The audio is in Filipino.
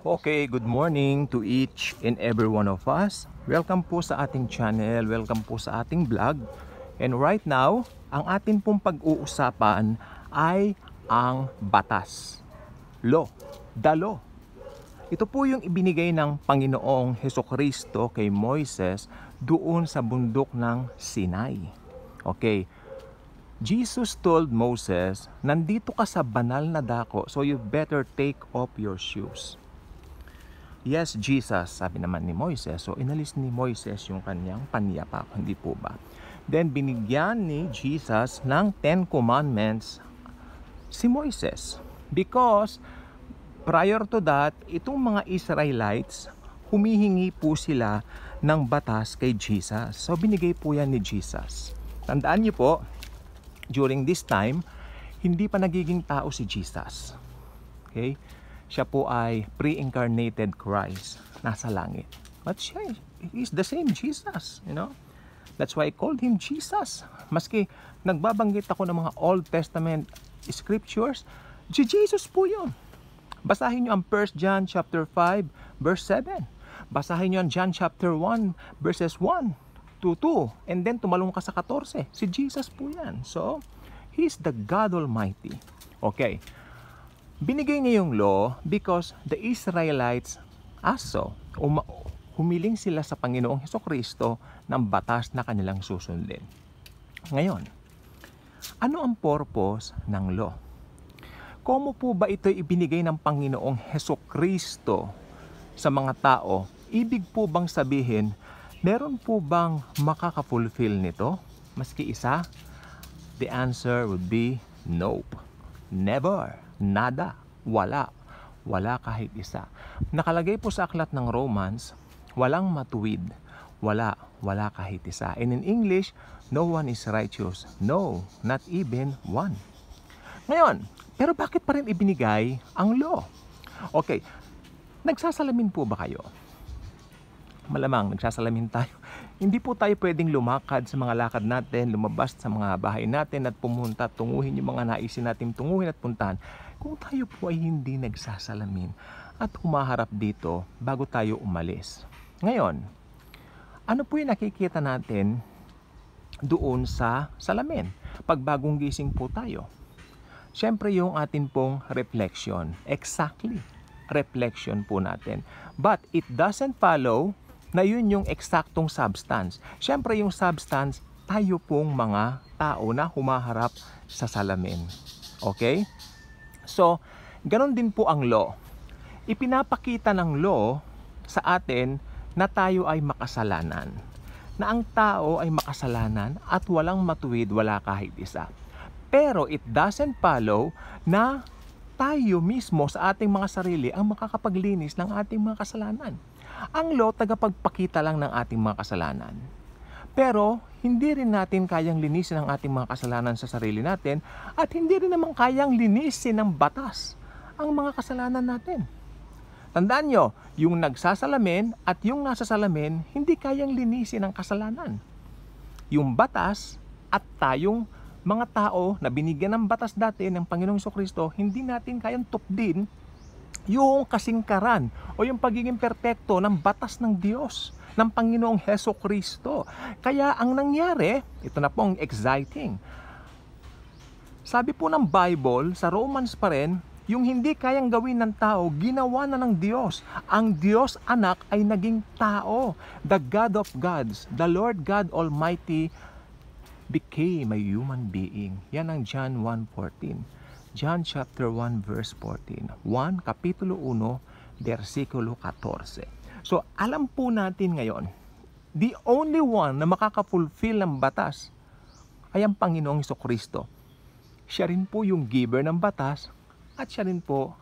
Okay, good morning to each and every one of us. Welcome po sa ating channel, welcome po sa ating vlog. And right now, ang atin pong pag-uusapan ay ang batas. Law, the law. Ito po yung ibinigay ng Panginoong Heso Kristo kay Moises doon sa bundok ng Sinai. Okay, Jesus told Moses, nandito ka sa banal na dako, so you better take off your shoes. Yes, Jesus, sabi naman ni Moises. So, inalis ni Moises yung kanyang panyapak, hindi po ba? Then, binigyan ni Jesus ng Ten Commandments si Moises. Because, prior to that, itong mga Israelites, humihingi po sila ng batas kay Jesus. So, binigay po yan ni Jesus. Tandaan niyo po, during this time, hindi pa nagiging tao si Jesus. Okay? siya po ay pre-incarnated Christ, nasa langit. But siya, he's the same Jesus, you know. That's why I called him Jesus. Maski nagbabanggit ako ng mga Old Testament scriptures, si Jesus po yun. Basahin nyo ang 1 John chapter 5, verse 7. Basahin nyo ang John chapter 1, verses 1 to 2. And then tumalong ka sa 14. Si Jesus po yan. So, He's the God Almighty. Okay. Binigay niya yung law because the Israelites aso um, humiling sila sa Panginoong Heso Kristo ng batas na kanilang susundin. Ngayon, ano ang purpose ng law? Komo po ba ito ibinigay ng Panginoong Heso Kristo sa mga tao? Ibig po bang sabihin, meron po bang makaka-fulfill nito? Maski isa? The answer would be nope. Never, nada, wala, wala kahit isa. Nakalagay po sa aklat ng Romans, walang matuwid, wala, wala kahit isa. And in English, no one is righteous. No, not even one. Ngayon, pero bakit pa rin ibinigay ang law? Okay, nagsasalamin po ba kayo malamang nagsasalamin tayo. Hindi po tayo pwedeng lumakad sa mga lakad natin, lumabas sa mga bahay natin at pumunta at tunguhin yung mga naisin natin tunguhin at puntahan kung tayo po ay hindi nagsasalamin at humaharap dito bago tayo umalis. Ngayon, ano po yung nakikita natin doon sa salamin? Pagbagong gising po tayo. Siyempre yung atin pong reflection. Exactly reflection po natin. But it doesn't follow na yun yung eksaktong substance. Siyempre yung substance, tayo pong mga tao na humaharap sa salamin. Okay? So, ganun din po ang law. Ipinapakita ng law sa atin na tayo ay makasalanan. Na ang tao ay makasalanan at walang matuwid, wala kahit isa. Pero it doesn't follow na tayo mismo sa ating mga sarili ang makakapaglinis ng ating mga kasalanan. Ang law, tagapagpakita lang ng ating mga kasalanan. Pero, hindi rin natin kayang linisin ang ating mga kasalanan sa sarili natin at hindi rin naman kayang linisin ng batas ang mga kasalanan natin. Tandaan nyo, yung nagsasalamin at yung nasa salamin, hindi kayang linisin ang kasalanan. Yung batas at tayong mga tao na binigyan ng batas dati ng Panginoong Kristo, hindi natin kayang tupdin yung kasingkaran o yung pagiging perpekto ng batas ng Diyos ng Panginoong Heso Kristo. Kaya ang nangyari, ito na pong exciting. Sabi po ng Bible, sa Romans pa rin, yung hindi kayang gawin ng tao, ginawa na ng Diyos. Ang Diyos anak ay naging tao. The God of gods, the Lord God Almighty became a human being. Yan ang John 1.14. John chapter 1 verse 14. 1 kapitulo 1 versikulo 14. So alam po natin ngayon, the only one na makakapulfill ng batas ay ang Panginoong Kristo. Siya rin po yung giver ng batas at siya rin po